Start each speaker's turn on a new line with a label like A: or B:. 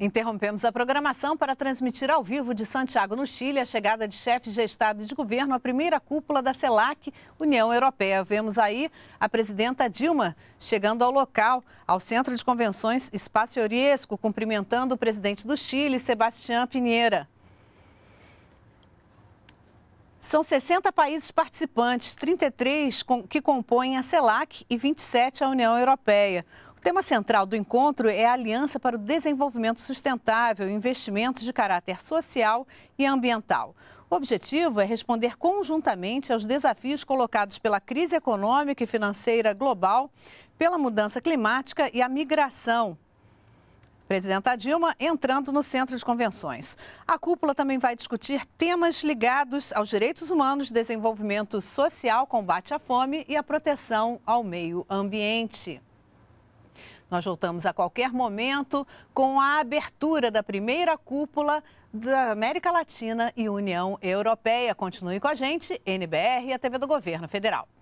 A: Interrompemos a programação para transmitir ao vivo de Santiago, no Chile, a chegada de chefes de Estado e de governo à primeira cúpula da CELAC, União Europeia. Vemos aí a presidenta Dilma chegando ao local, ao Centro de Convenções Espaço Oriesco, cumprimentando o presidente do Chile, Sebastião Pinheira. São 60 países participantes, 33 que compõem a CELAC e 27 a União Europeia. O tema central do encontro é a Aliança para o Desenvolvimento Sustentável e Investimentos de Caráter Social e Ambiental. O objetivo é responder conjuntamente aos desafios colocados pela crise econômica e financeira global, pela mudança climática e a migração. Presidenta Dilma entrando no centro de convenções. A cúpula também vai discutir temas ligados aos direitos humanos, desenvolvimento social, combate à fome e a proteção ao meio ambiente. Nós voltamos a qualquer momento com a abertura da primeira cúpula da América Latina e União Europeia. Continue com a gente, NBR e a TV do Governo Federal.